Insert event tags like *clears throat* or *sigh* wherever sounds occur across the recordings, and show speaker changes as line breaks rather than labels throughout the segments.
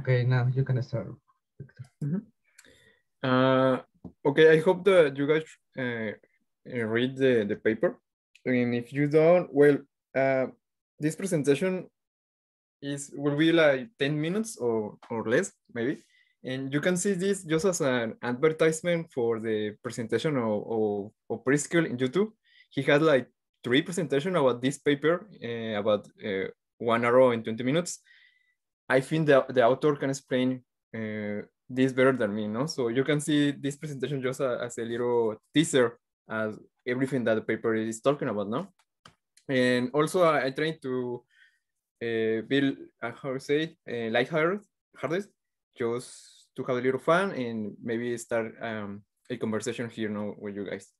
Okay, now you can start. Mm -hmm. uh, okay, I hope that you guys uh, eh, read the, the paper. And if you don't, well, uh, this presentation is will be like 10 minutes or, or less, maybe. And you can see this just as an advertisement for the presentation of, of, of Priscil in YouTube. He had like three presentation about this paper, uh, about uh, one hour in 20 minutes. I think the, the author can explain uh, this better than me, no? So you can see this presentation just a, as a little teaser as everything that the paper is talking about, no? And also I, I try to uh, build, uh, how to say, uh, light hard, hardest, just to have a little fun and maybe start um, a conversation here now with you guys.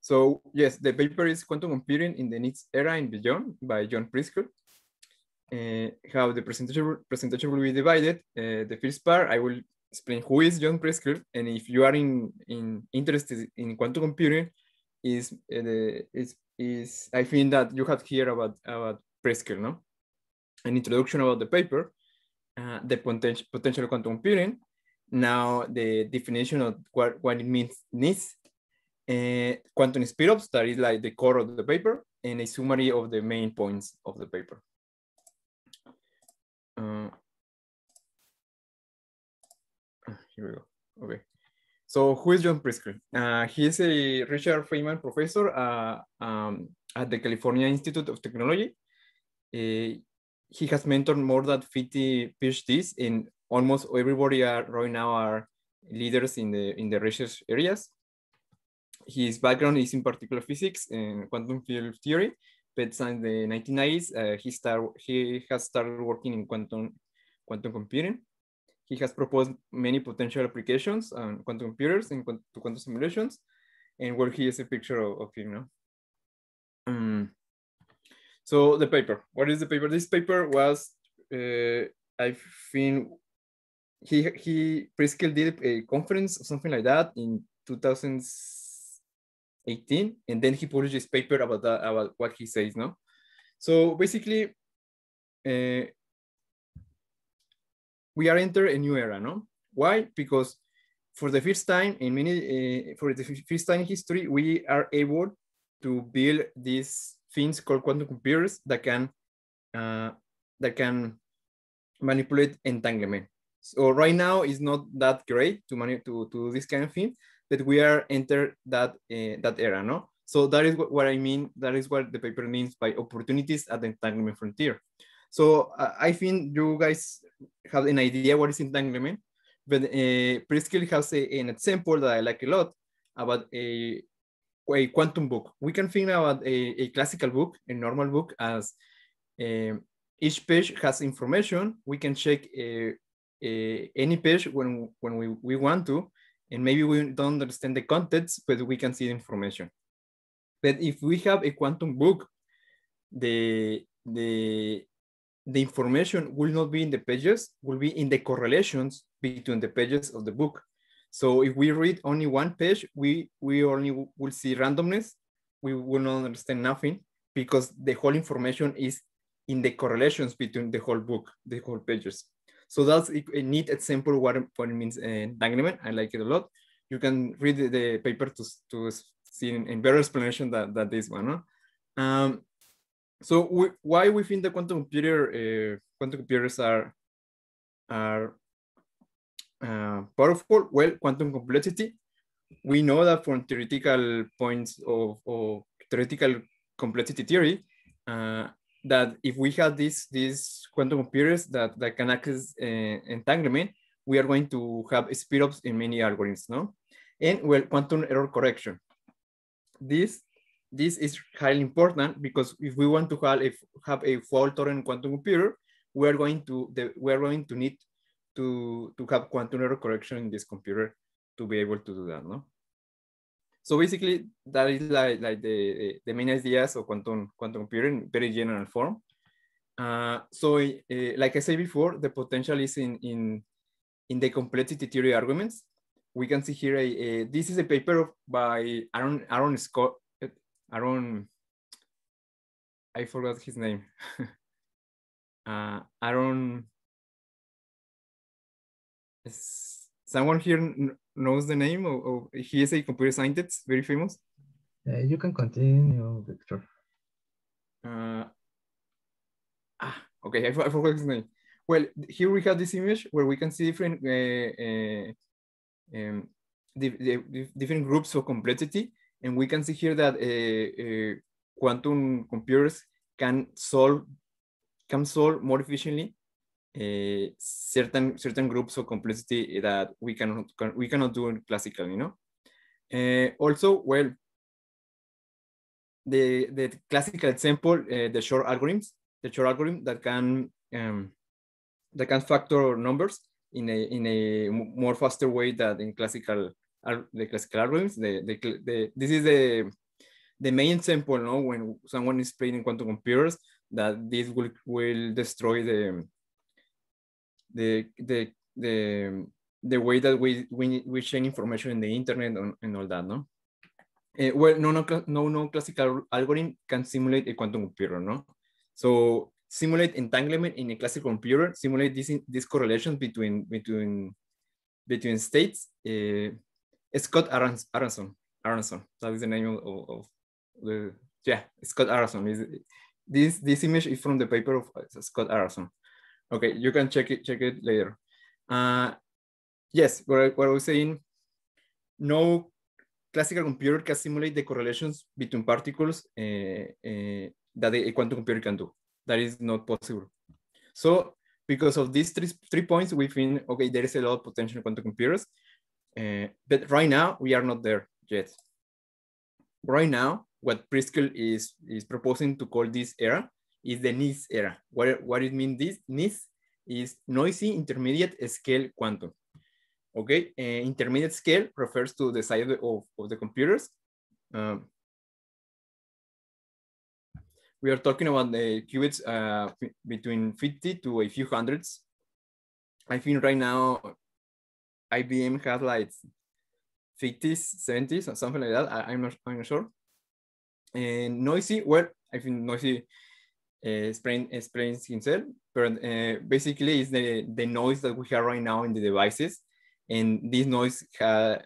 So yes, the paper is Quantum Computing in the Needs Era and Beyond by John Prisker uh, how the presentation, presentation will be divided. Uh, the first part, I will explain who is John Preskill and if you are in, in interested in quantum computing, is uh, is is I think that you have here about about Pritzker, no? An introduction about the paper, uh, the potential potential quantum computing. Now the definition of what, what it means needs. Uh, quantum speedups, that is like the core of the paper, and a summary of the main points of the paper. *sighs* here we go. Okay. So who is John Pritzker? Uh, he is a Richard Feynman professor uh, um, at the California Institute of Technology. Uh, he has mentored more than 50 PhDs and almost everybody are, right now are leaders in the, in the research areas. His background is in particular physics and quantum field theory, but since the 1990s, uh, he, start, he has started working in quantum, quantum computing. He has proposed many potential applications on um, quantum computers and quantum simulations, and where he is a picture of, of him. No? Um, so the paper, what is the paper? This paper was, uh, I think, he he Priskill did a conference or something like that in 2018, and then he published this paper about that about what he says. No, so basically, uh, we are enter a new era, no? Why? Because for the first time in many, uh, for the first time in history, we are able to build these things called quantum computers that can, uh, that can manipulate entanglement. So right now it's not that great to manipulate to, to this kind of thing, but we are enter that uh, that era, no? So that is what, what, I mean. That is what the paper means by opportunities at the entanglement frontier. So uh, I think you guys have an idea what is entanglement, but uh, Priscilla has a, an example that I like a lot about a, a quantum book. We can think about a, a classical book, a normal book, as eh, each page has information. We can check eh, eh, any page when, when we, we want to, and maybe we don't understand the context, but we can see the information. But if we have a quantum book, the, the the information will not be in the pages, will be in the correlations between the pages of the book. So if we read only one page, we, we only will see randomness. We will not understand nothing because the whole information is in the correlations between the whole book, the whole pages. So that's a neat example what, what it means entanglement. I like it a lot. You can read the, paper to, to see in, better explanation than, than this one. Um, so we, why we think the quantum computer uh, quantum computers are are uh, powerful? Well, quantum complexity. We know that from theoretical points of, of theoretical complexity theory uh, that if we have these these quantum computers that, that can access eh, entanglement, we are going to have speedups in many algorithms, no? And well, quantum error correction. This this is highly important because if we want to have a, have a fault tolerant quantum computer, we're going to the, we're going to need to, to have quantum error correction in this computer to be able to do that, no? So basically, that is like, like the, the main ideas of quantum, quantum computing in very general form. Uh, so uh, like I said before, the potential is in, in, in the complexity theory arguments. We can see here, a, a this is a paper by Aaron, Aaron Scott, Aaron, I forgot his name. *laughs* uh, Aaron, someone here knows the name? Or, or, he is a computer scientist, very famous. Uh, you can continue, Victor. Uh, ah, okay, I, I forgot his name. Well, here we have this image where we can see different uh, uh um, different groups of complexity and we can see here that uh, quantum computers can solve can solve more efficiently uh, certain certain groups of complexity that we cannot can, we cannot do in classical, you know. Uh, also, well, the the classical example, uh, the short algorithms, the short algorithm that can um, that can factor numbers in a in a more faster way than in classical are the classical algorithms. The, the, the, this is the, the main example no? when someone is playing quantum computers that this will, will destroy the, the, the, the, the way that we, we, we share information in the internet and, and all that, no? Uh, well, no, no, no, no classical algorithm can simulate a quantum computer, no? So simulate entanglement in a classical computer, simulate this, this correlation between, between, between states, uh, Scott Arons, Aronson. Aronson. That is the name of, of the yeah Scott Aronson. Is this this image is from the paper of uh, Scott Aronson. Okay, you can check it check it later. Uh, yes, what, what I was saying. No classical computer can simulate the correlations between particles uh, uh, that a quantum computer can do. That is not possible. So because of these three, three points, we think, okay, there is a lot of potential quantum computers. Uh, but right now, we are not there yet. Right now, what Priscil is, is proposing to call this era is the NIS era. What, what it means this NIS is noisy intermediate scale quantum. Okay, uh, intermediate scale refers to the size of, of the computers. Um, we are talking about the qubits uh, between 50 to a few hundreds. I think right now IBM had like 50s, 70s, or something like that. I, am not, I'm not sure. And Noisy, well, I think Noisy uh, eh, explain, explains eh, himself, but uh, basically it's the, the noise that we have right now in the devices. And this noise uh,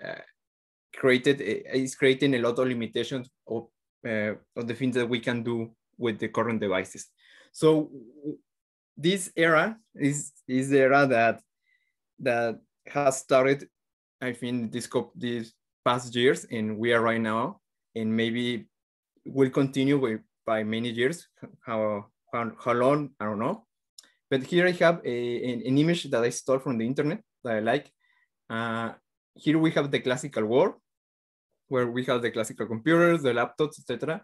created is creating a lot of limitations of, uh, of the things that we can do with the current devices. So this era is, is the era that, that has started, I think, this, these past years, and we are right now, and maybe will continue with, by many years. How, how, how long? I don't know. But here I have a, an, an image that I stole from the internet that I like. Uh, here we have the classical world, where we have the classical computers, the laptops, etc.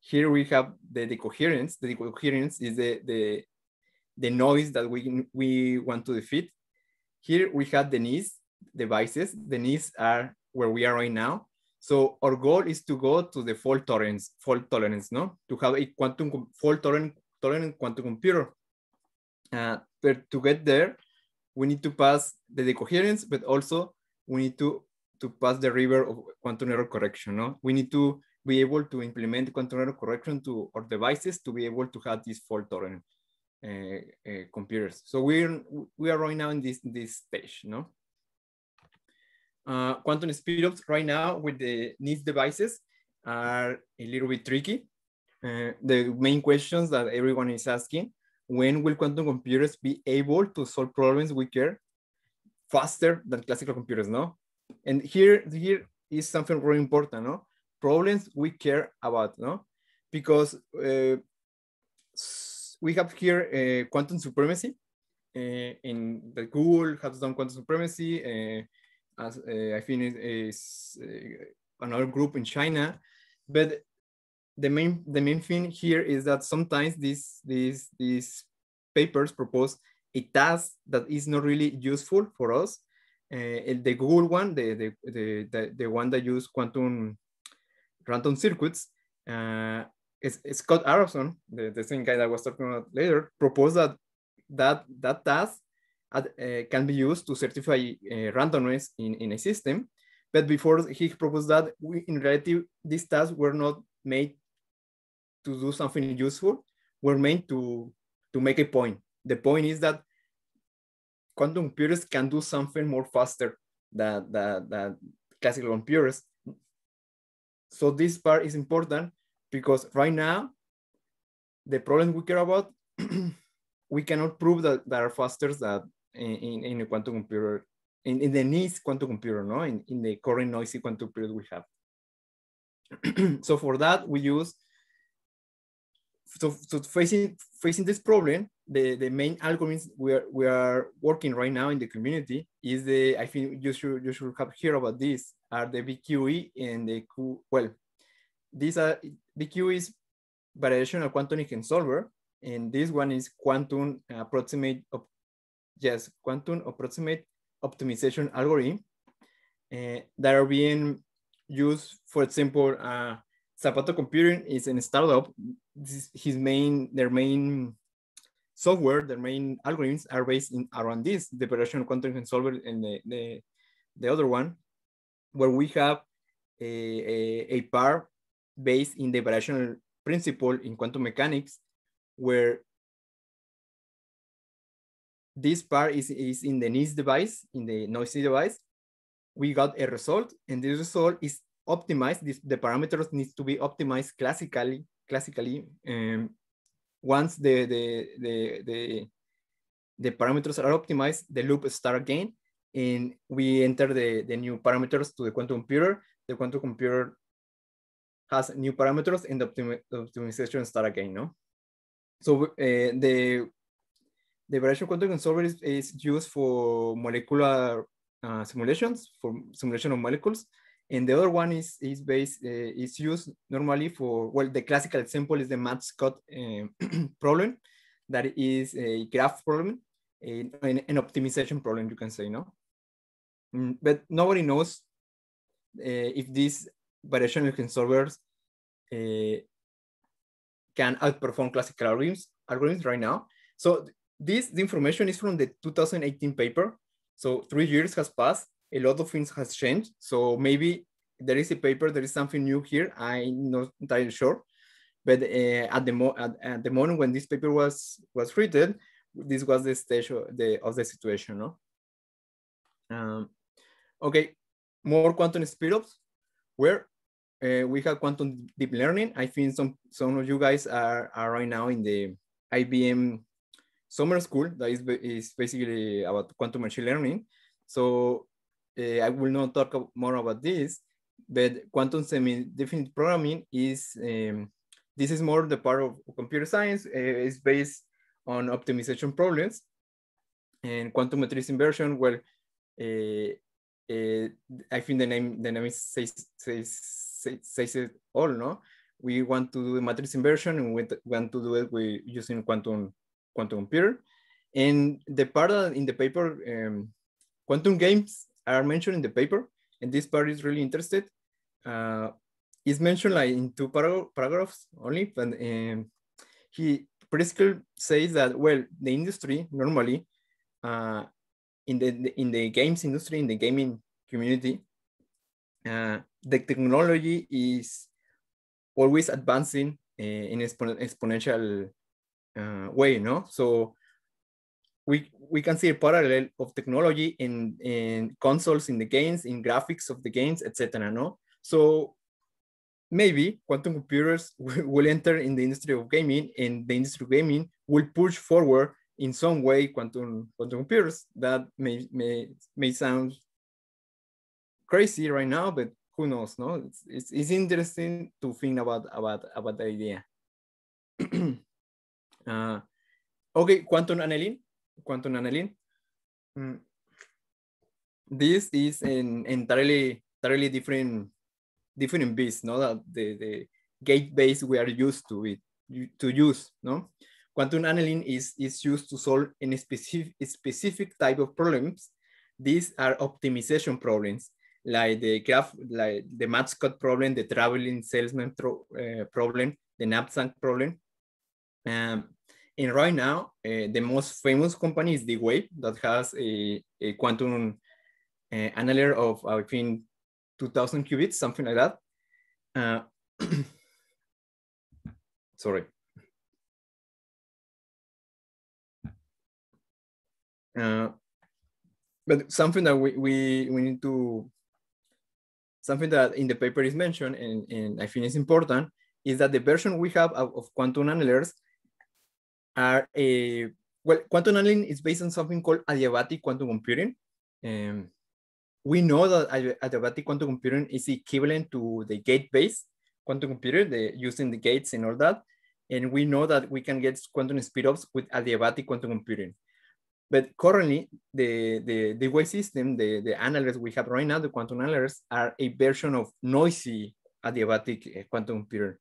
Here we have the decoherence. The decoherence is the, the, the noise that we, we want to defeat. Here we have the NIS devices. The NIS are where we are right now. So our goal is to go to the fault tolerance, fault tolerance, no? To have a quantum fault tolerant, tolerant quantum computer. Uh, but to get there, we need to pass the decoherence, but also we need to, to pass the river of quantum error correction, no? We need to be able to implement quantum error correction to our devices to be able to have this fault tolerance. Uh, uh, computers. So we're, we are right now in this, this stage, no? Uh, quantum speedups right now with the NIST devices are a little bit tricky. the main questions that everyone is asking, when will quantum computers be able to solve problems we care faster than classical computers, no? And here, here is something very important, no? Problems we care about, no? Because uh, we have here eh, quantum supremacy eh, in the Google has done quantum supremacy. Eh, as I think is, another group in China, but the main the main thing here is that sometimes these these these papers propose a task that is not really useful for us. Uh, the Google one, the, the the the one that use quantum random circuits, uh, it's, it's Scott Arison, the, the same guy that I was talking about later, proposed that that, that task uh, can be used to certify uh, randomness in, in a system. But before he proposed that, we, in reality, these tasks were not made to do something useful, were made to, to make a point. The point is that quantum computers can do something more faster than, than, than classical computers. So this part is important because right now, the problem we care about, *clears throat* we cannot prove that there are faster that in, in, in a quantum computer, in, in the NIST quantum computer, no, in, in the current noisy quantum period we have. *clears throat* so for that, we use so, so, facing facing this problem, the, the main algorithms we are, we are working right now in the community is the I think you should you should have heard about this are the BQE and the Q well these are BQ is variational quantum solver, and this one is quantum approximate op, yes quantum approximate optimization algorithm uh, that are being used. For example, uh, Zapato Computing is a startup. This, his main their main software, their main algorithms are based in around this the variational quantum solver and the, the the other one, where we have a, a, a, par based in the variational principle in quantum mechanics, where this part is, is in the noise device, in the noisy device, we got a result and this result is optimized. This, the parameters need to be optimized classically, classically. Um, once the, the, the, the, the parameters are optimized, the loop start again and we enter the, the new parameters to the quantum computer. The quantum computer has new parameters and optimi optimization start again, no? So uh, the, the variation quantum solver is, is, used for molecular uh, simulations, for simulation of molecules. And the other one is, is based, uh, is used normally for, well, the classical example is the Matt-Scott eh, *clears throat* problem that is a graph problem, an, an optimization problem, you can say, no? Mm, but nobody knows uh, if this variational solvers uh, eh, can outperform classical algorithms, algorithms right now. So this the information is from the 2018 paper. So three years has passed. A lot of things has changed. So maybe there is a paper, there is something new here. I'm not entirely sure. But uh, at, the at, at, the moment when this paper was, was written, this was the stage of the, of the situation. No? Um, okay, more quantum speedups. Where uh, we have quantum deep learning. I think some some of you guys are, are right now in the IBM summer school that is, is basically about quantum machine learning. So uh, I will not talk more about this, but quantum semi-definite programming is, um, this is more the part of computer science. Uh, it's based on optimization problems and quantum matrix inversion, Well, uh, uh I think the name, the name says, says says it all, no? We want to do the matrix inversion and we want to do it with using quantum quantum computer. And the part in the paper, um, quantum games are mentioned in the paper, and this part is really interested. Uh, it's mentioned like in two parag paragraphs only, but um, he basically says that well, the industry normally uh, in the in the games industry in the gaming community uh, the technology is always advancing uh, in expo exponential uh, way, no? So we we can see a parallel of technology in in consoles, in the games, in graphics of the games, etc. No, so maybe quantum computers *laughs* will enter in the industry of gaming, and the industry of gaming will push forward in some way quantum quantum computers. That may may may sound crazy right now, but who knows? No, it's it's, it's interesting to think about about about the idea. *clears throat* uh, okay, quantum aniline, quantum aniline. Mm. This is an entirely entirely different different beast, no? That the the gate base we are used to it to use, no? Quantum annealing is, is used to solve any specific, specific type of problems. These are optimization problems like the graph, like the mascot problem, the traveling salesman tro- uh, problem, the knapsack problem. Um, and right now, uh, the most famous company is the Wave that has a, eh, a quantum uh, of I think 2,000 qubits, something like that. Uh, *clears throat* sorry. Uh, but something that we, we, we need to something that in the paper is mentioned, and, and I think it's important, is that the version we have of, of quantum annealers are a, eh, well, quantum annealing is based on something called adiabatic quantum computing. Um, we know that adiabatic quantum computing is equivalent to the gate-based quantum computer, the, using the gates and all that. And we know that we can get quantum speedups with adiabatic quantum computing. But currently, the, the, the way system, the, the analysts we have right now, the quantum analysts, are a version of noisy adiabatic eh, quantum computer.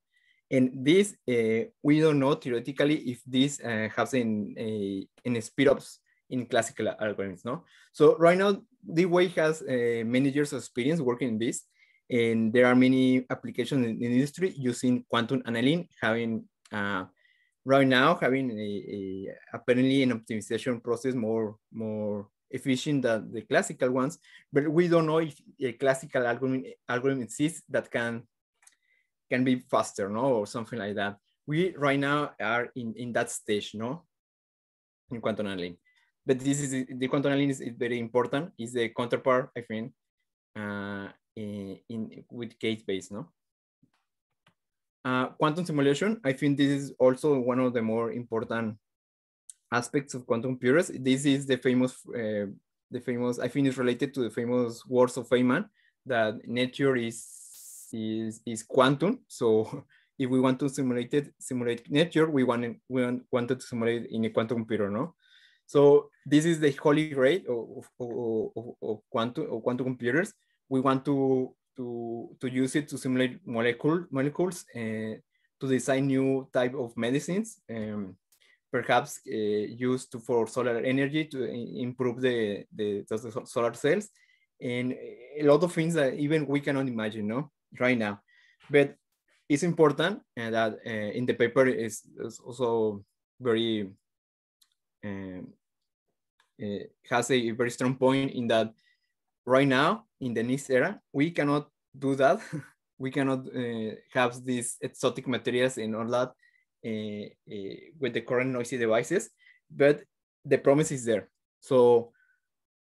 And this, uh, we don't know theoretically if this uh, has in, a, in speedups in classical algorithms, no? So right now, the way has uh, many years of experience working in this, and there are many applications in the industry using quantum annealing, having uh, right now having a, a apparently an optimization process more more efficient than the classical ones, but we don't know if a classical algorithm algorithm exists that can can be faster, no, or something like that. We right now are in in that stage, no, in quantum annealing. But this is the quantum annealing is, is very important. Is the counterpart, I think, uh, in, in with gate based, no. Uh, quantum simulation, I think this is also one of the more important aspects of quantum computers. This is the famous, uh, the famous. I think it's related to the famous words of Feynman that nature is is is quantum. So *laughs* if we want to simulate it, simulate nature, we want we want, wanted to simulate in a quantum computer, no? So this is the holy grail of, of, of, of quantum of quantum computers. We want to to, to use it to simulate molecule, molecules uh, to design new type of medicines, um, perhaps uh, used to, for solar energy to uh, improve the, the, the, solar cells, and a lot of things that even we cannot imagine no, right now. But it's important and uh, that uh, in the paper is, is also very, um, uh, has a very strong point in that right now in the next era we cannot do that *laughs* we cannot uh, have these exotic materials and all that uh, uh, with the current noisy devices but the promise is there so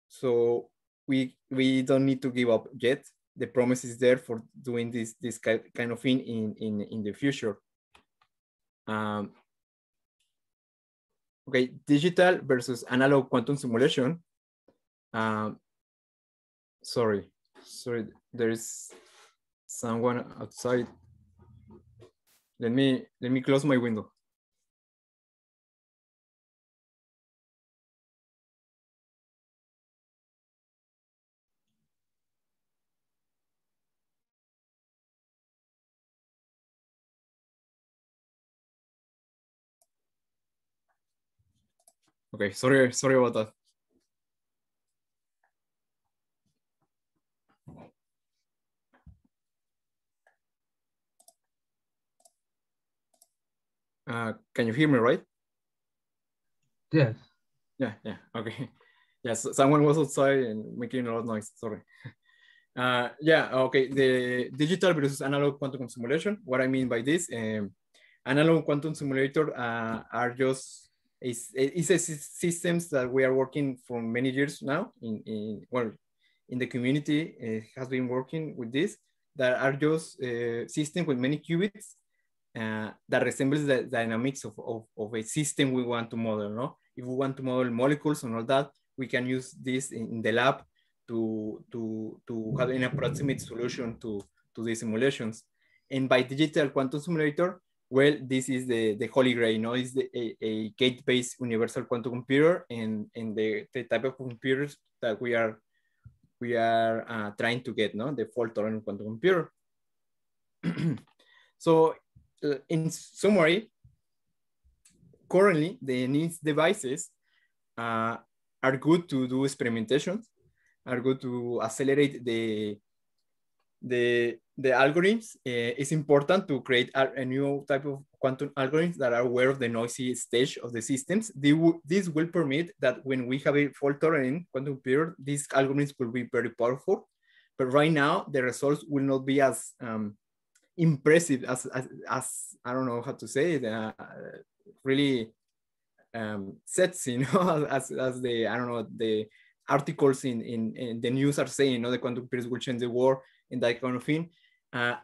so we we don't need to give up yet the promise is there for doing this this kind of thing in in, in the future um, okay digital versus analog quantum simulation um, sorry, sorry, there is someone outside. Let me, let me close my window. Okay, sorry, sorry about that. Uh, can you hear me, right? Yes. Yeah, yeah, okay. *laughs* Yes, someone was outside and making a lot of noise, sorry. *laughs* Uh, yeah, okay, the digital versus analog quantum simulation. What I mean by this, um, analog quantum simulator uh, are just is, is a systems that we are working for many years now in, in well in the community it uh, has been working with this that are just uh, systems with many qubits Eh, that resembles the dynamics of, of, of, a system we want to model. No? If we want to model molecules and all that, we can use this in the lab to, to, to have an approximate solution to, to the simulations. And by digital quantum simulator, well, this is the, the holy grail, no? It's the, a, a gate-based universal quantum computer and, and the, the type of computers that we are we are uh, trying to get, no? The fault-tolerant quantum computer. *clears throat* so uh, in summary, currently the NIST devices uh, are good to do experimentations, are good to accelerate the the the algorithms. Uh, it's important to create a, a, new type of quantum algorithms that are aware of the noisy stage of the systems. this will permit that when we have a fault tolerant quantum computer, these algorithms will be very powerful. But right now, the results will not be as um, impressive as, as, as I don't know how to say it, uh, really um, sets, *laughs* you know, as, as the, I don't know, the articles in, in, in the news are saying, you know, the quantum computers will change the world and that kind of thing. Uh,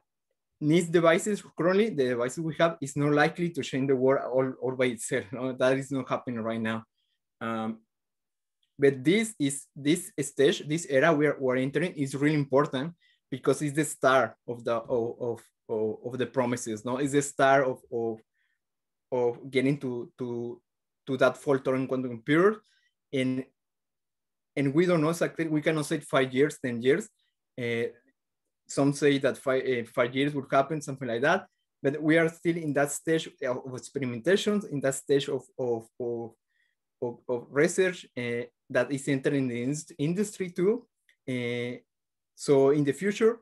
these devices, currently the devices we have is not likely to change the world all, all by itself. *laughs* No? That is not happening right now. Um, but this is this stage, this era we are, we're entering is really important because it's the start of the of, of of, of the promises. No, it's the start of, of of getting to to to that fault tolerant quantum computer, and and we don't know exactly. We cannot say five years, ten years. Uh, some say that five uh, five years would happen, something like that. But we are still in that stage of experimentations, in that stage of of of, of, of research uh, that is entering the industry too. so in the future,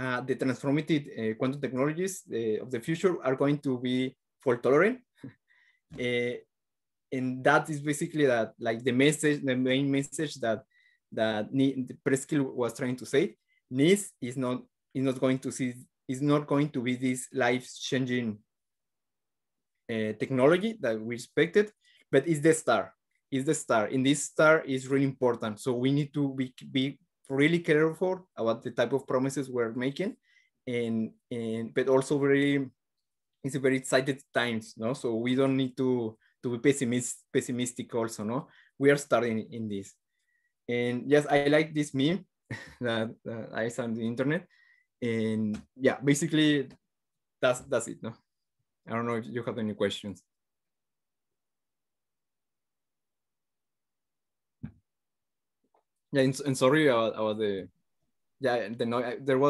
uh, the transformative uh, quantum technologies uh, of the future are going to be fault tolerant. *laughs* Uh, and that is basically that, like the message, the main message that that the Preskill was trying to say, NIST is not is not going to see is not going to be this life-changing uh, technology that we expected, but it's the star. It's the star, and this star is really important. So we need to be, be really careful about the type of promises we're making and, and but also very it's a very excited times no so we don't need to to be pessimist pessimistic also no we are starting in this and yes i like this meme *laughs* that, that i saw on the internet and yeah basically that's that's it no i don't know if you have any questions yeah, and, and sorry about, about the yeah the noise. There was